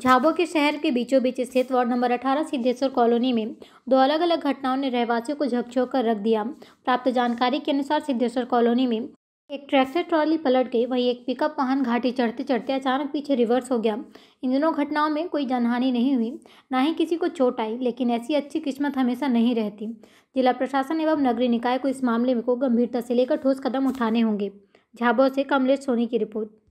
झाबो के शहर के बीचों बीच स्थित वार्ड नंबर 18 सिद्धेश्वर कॉलोनी में दो अलग अलग घटनाओं ने रहवासियों को झकझोक कर रख दिया प्राप्त जानकारी के अनुसार सिद्धेश्वर कॉलोनी में एक ट्रैक्टर ट्रॉली पलट गई वहीं एक पिकअप वाहन घाटी चढ़ते चढ़ते अचानक पीछे रिवर्स हो गया इन दोनों घटनाओं में कोई जनहानि नहीं हुई ना ही किसी को चोट आई लेकिन ऐसी अच्छी किस्मत हमेशा नहीं रहती जिला प्रशासन एवं नगरीय निकाय को इस मामले में को गंभीरता से लेकर ठोस कदम उठाने होंगे झाबो से कमलेश सोनी की रिपोर्ट